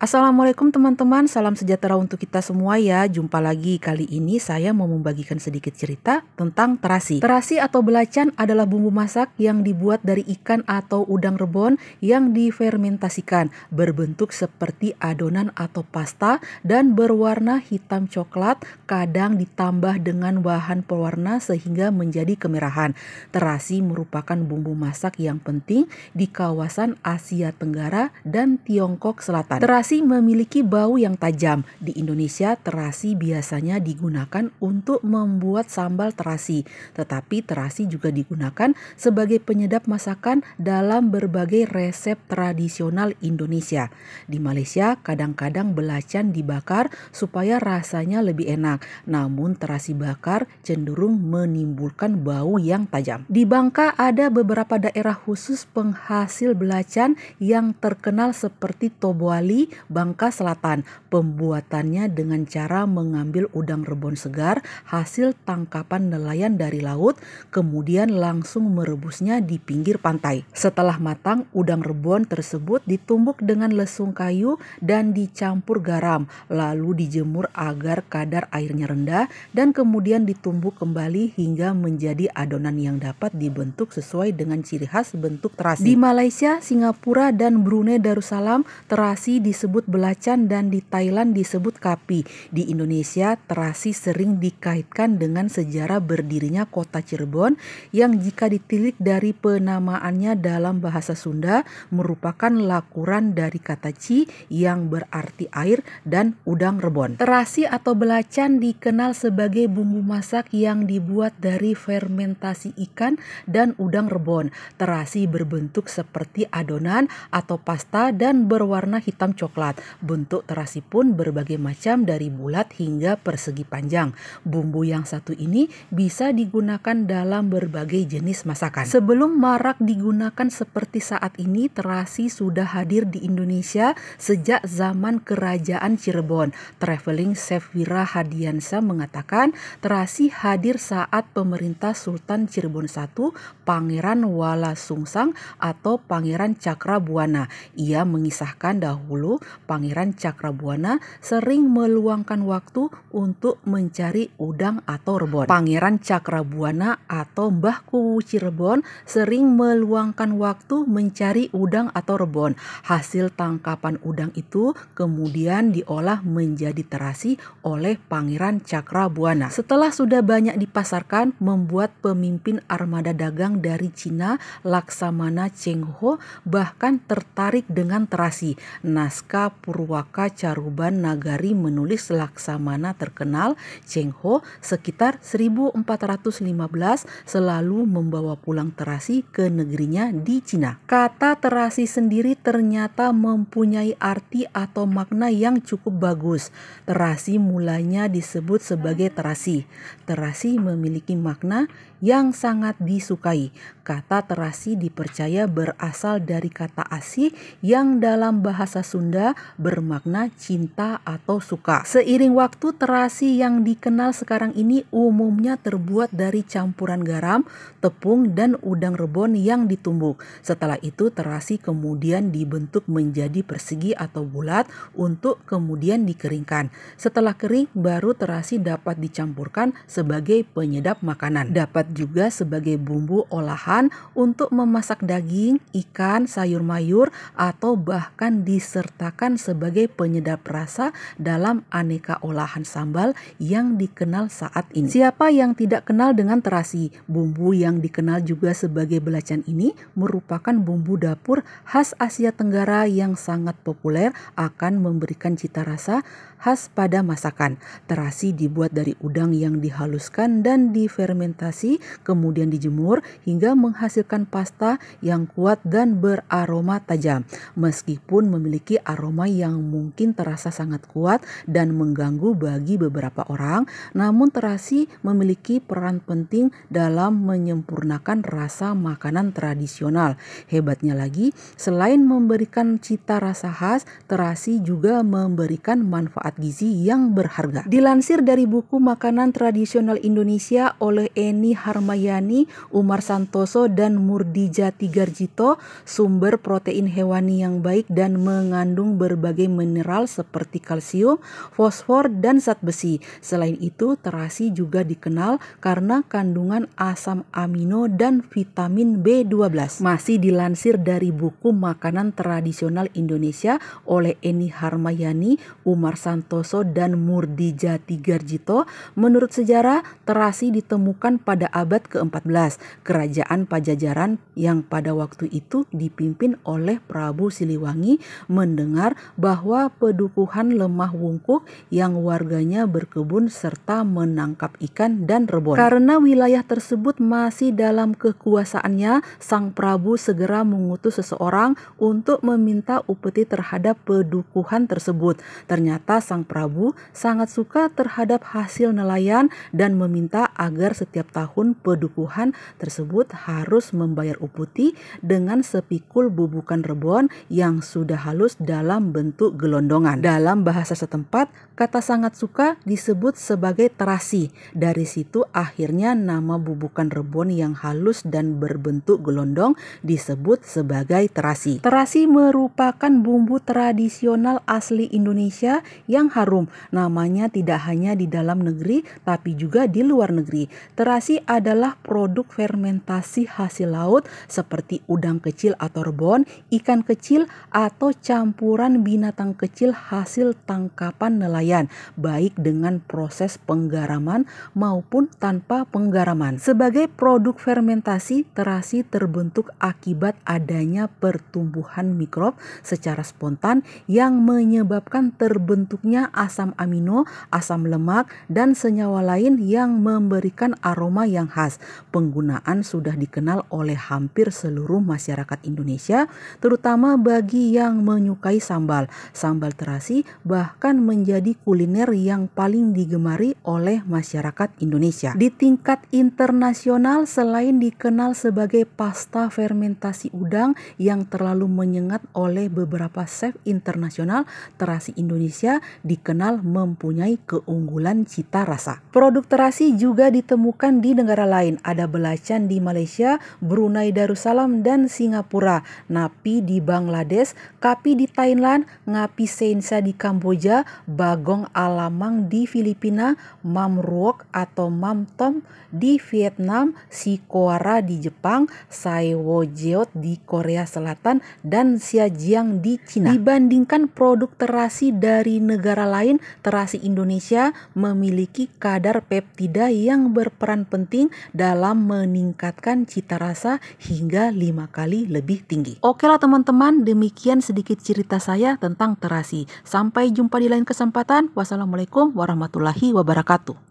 Assalamualaikum teman-teman, salam sejahtera untuk kita semua ya. Jumpa lagi kali ini saya mau membagikan sedikit cerita tentang terasi. Terasi atau belacan adalah bumbu masak yang dibuat dari ikan atau udang rebon yang difermentasikan, berbentuk seperti adonan atau pasta dan berwarna hitam coklat, kadang ditambah dengan bahan pewarna sehingga menjadi kemerahan. Terasi merupakan bumbu masak yang penting di kawasan Asia Tenggara dan Tiongkok Selatan. Terasi Terasi memiliki bau yang tajam. Di Indonesia, terasi biasanya digunakan untuk membuat sambal terasi, tetapi terasi juga digunakan sebagai penyedap masakan dalam berbagai resep tradisional Indonesia. Di Malaysia, kadang-kadang belacan dibakar supaya rasanya lebih enak, namun terasi bakar cenderung menimbulkan bau yang tajam. Di Bangka, ada beberapa daerah khusus penghasil belacan yang terkenal seperti Toboali, Bangka Selatan. Pembuatannya dengan cara mengambil udang rebon segar hasil tangkapan nelayan dari laut, kemudian langsung merebusnya di pinggir pantai. Setelah matang, udang rebon tersebut ditumbuk dengan lesung kayu dan dicampur garam, lalu dijemur agar kadar airnya rendah dan kemudian ditumbuk kembali hingga menjadi adonan yang dapat dibentuk sesuai dengan ciri khas bentuk terasi. Di Malaysia, Singapura, dan Brunei Darussalam, terasi disebut disebut belacan dan di Thailand disebut kapi. Di Indonesia terasi sering dikaitkan dengan sejarah berdirinya kota Cirebon yang jika ditilik dari penamaannya dalam bahasa Sunda merupakan lakuran dari kata ci yang berarti air dan udang rebon. Terasi atau belacan dikenal sebagai bumbu masak yang dibuat dari fermentasi ikan dan udang rebon. Terasi berbentuk seperti adonan atau pasta dan berwarna hitam coklat coklat. Bentuk terasi pun berbagai macam dari bulat hingga persegi panjang. Bumbu yang satu ini bisa digunakan dalam berbagai jenis masakan. Sebelum marak digunakan seperti saat ini, terasi sudah hadir di Indonesia sejak zaman kerajaan Cirebon. Traveling Chef Wira Hadiansa mengatakan terasi hadir saat pemerintah Sultan Cirebon I, Pangeran Wala Sungsang atau Pangeran Cakra Buana. Ia mengisahkan dahulu Pangeran Cakrabuana sering meluangkan waktu untuk mencari udang atau rebon. Pangeran Cakrabuana atau Mbah Kuwu Cirebon sering meluangkan waktu mencari udang atau rebon. Hasil tangkapan udang itu kemudian diolah menjadi terasi oleh Pangeran Cakrabuana. Setelah sudah banyak dipasarkan, membuat pemimpin armada dagang dari Cina Laksamana Cheng Ho bahkan tertarik dengan terasi. Naskah ketika Purwaka Caruban Nagari menulis Laksamana terkenal Cheng Ho sekitar 1415 selalu membawa pulang terasi ke negerinya di Cina. Kata terasi sendiri ternyata mempunyai arti atau makna yang cukup bagus. Terasi mulanya disebut sebagai terasi. Terasi memiliki makna yang sangat disukai. Kata terasi dipercaya berasal dari kata asih yang dalam bahasa Sunda bermakna cinta atau suka. Seiring waktu terasi yang dikenal sekarang ini umumnya terbuat dari campuran garam, tepung, dan udang rebon yang ditumbuk. Setelah itu terasi kemudian dibentuk menjadi persegi atau bulat untuk kemudian dikeringkan. Setelah kering baru terasi dapat dicampurkan sebagai penyedap makanan. Dapat juga sebagai bumbu olahan untuk memasak daging, ikan, sayur mayur, atau bahkan disertakan sebagai penyedap rasa dalam aneka olahan sambal yang dikenal saat ini. Siapa yang tidak kenal dengan terasi? Bumbu yang dikenal juga sebagai belacan ini merupakan bumbu dapur khas Asia Tenggara yang sangat populer akan memberikan cita rasa khas pada masakan. Terasi dibuat dari udang yang dihaluskan dan difermentasi, kemudian dijemur hingga menghasilkan pasta yang kuat dan beraroma tajam. Meskipun memiliki aroma yang mungkin terasa sangat kuat dan mengganggu bagi beberapa orang, namun terasi memiliki peran penting dalam menyempurnakan rasa makanan tradisional. Hebatnya lagi, selain memberikan cita rasa khas, terasi juga memberikan manfaat manfaat gizi yang berharga. Dilansir dari buku Makanan Tradisional Indonesia oleh Eni Harmayani, Umar Santoso, dan Murdija Tigarjito, sumber protein hewani yang baik dan mengandung berbagai mineral seperti kalsium, fosfor, dan zat besi. Selain itu, terasi juga dikenal karena kandungan asam amino dan vitamin B12. Masih dilansir dari buku Makanan Tradisional Indonesia oleh Eni Harmayani, Umar Santoso, Santoso dan Murdijati Garjito menurut sejarah terasi ditemukan pada abad ke-14 kerajaan Pajajaran yang pada waktu itu dipimpin oleh Prabu Siliwangi mendengar bahwa pedukuhan lemah wungkuk yang warganya berkebun serta menangkap ikan dan rebon. Karena wilayah tersebut masih dalam kekuasaannya, sang Prabu segera mengutus seseorang untuk meminta upeti terhadap pedukuhan tersebut. Ternyata sang Prabu sangat suka terhadap hasil nelayan dan meminta agar setiap tahun pedukuhan tersebut harus membayar uputi dengan sepikul bubukan rebon yang sudah halus dalam bentuk gelondongan. Dalam bahasa setempat, kata sangat suka disebut sebagai terasi. Dari situ akhirnya nama bubukan rebon yang halus dan berbentuk gelondong disebut sebagai terasi. Terasi merupakan bumbu tradisional asli Indonesia yang yang harum. Namanya tidak hanya di dalam negeri, tapi juga di luar negeri. Terasi adalah produk fermentasi hasil laut seperti udang kecil atau rebon, ikan kecil, atau campuran binatang kecil hasil tangkapan nelayan, baik dengan proses penggaraman maupun tanpa penggaraman. Sebagai produk fermentasi, terasi terbentuk akibat adanya pertumbuhan mikrob secara spontan yang menyebabkan terbentuknya asam amino, asam lemak, dan senyawa lain yang memberikan aroma yang khas. Penggunaan sudah dikenal oleh hampir seluruh masyarakat Indonesia, terutama bagi yang menyukai sambal. Sambal terasi bahkan menjadi kuliner yang paling digemari oleh masyarakat Indonesia. Di tingkat internasional, selain dikenal sebagai pasta fermentasi udang yang terlalu menyengat oleh beberapa chef internasional, terasi Indonesia dikenal mempunyai keunggulan cita rasa. Produk terasi juga ditemukan di negara lain. Ada belacan di Malaysia, Brunei Darussalam, dan Singapura. Napi di Bangladesh, kapi di Thailand, ngapi sensa di Kamboja, bagong alamang di Filipina, mam mamruok atau mam mamtom di Vietnam, si sikoara di Jepang, jeot di Korea Selatan, dan siajiang di Cina. Dibandingkan produk terasi dari negara negara lain, terasi Indonesia memiliki kadar peptida yang berperan penting dalam meningkatkan cita rasa hingga lima kali lebih tinggi. Oke lah teman-teman, demikian sedikit cerita saya tentang terasi. Sampai jumpa di lain kesempatan. Wassalamualaikum warahmatullahi wabarakatuh.